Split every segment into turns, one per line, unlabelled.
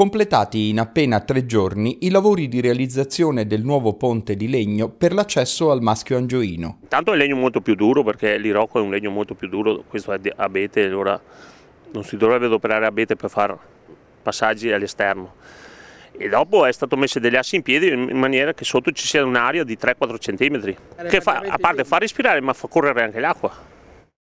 completati in appena tre giorni i lavori di realizzazione del nuovo ponte di legno per l'accesso al maschio angioino.
Intanto è legno molto più duro perché l'irocco è un legno molto più duro, questo è abete, allora non si dovrebbe adoperare abete per fare passaggi all'esterno. E dopo è stato messo degli assi in piedi in maniera che sotto ci sia un'aria di 3-4 cm, che fa, a parte fa respirare ma fa correre anche l'acqua.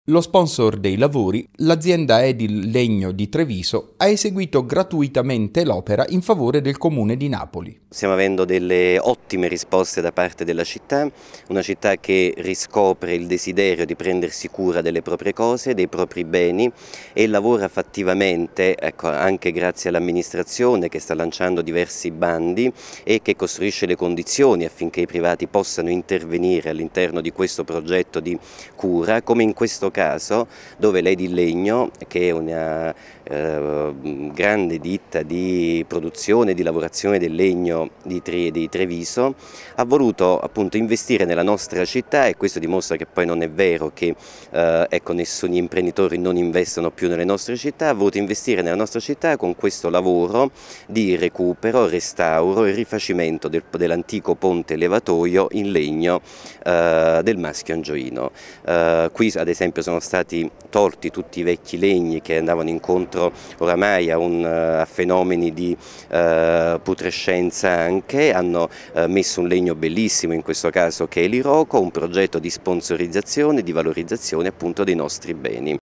Lo sponsor dei lavori, l'azienda Edil Legno di Treviso, ha eseguito gratuitamente l'opera in favore del comune di Napoli.
Stiamo avendo delle ottime risposte da parte della città, una città che riscopre il desiderio di prendersi cura delle proprie cose, dei propri beni e lavora fattivamente, ecco, anche grazie all'amministrazione che sta lanciando diversi bandi e che costruisce le condizioni affinché i privati possano intervenire all'interno di questo progetto di cura, come in questo caso dove Lady Legno, che è una eh, grande ditta di produzione e di lavorazione del legno di, Tre, di Treviso, ha voluto appunto investire nella nostra città e questo dimostra che poi non è vero che eh, ecco, nessun imprenditore non investono più nelle nostre città, ha voluto investire nella nostra città con questo lavoro di recupero, restauro e rifacimento del, dell'antico ponte levatoio in legno eh, del maschio angioino. Eh, qui ad esempio sono stati tolti tutti i vecchi legni che andavano incontro oramai a, un, eh, a fenomeni di uh, putrescenza anche, hanno uh, messo un legno bellissimo in questo caso che è l'Iroco, un progetto di sponsorizzazione, di valorizzazione
appunto dei nostri beni.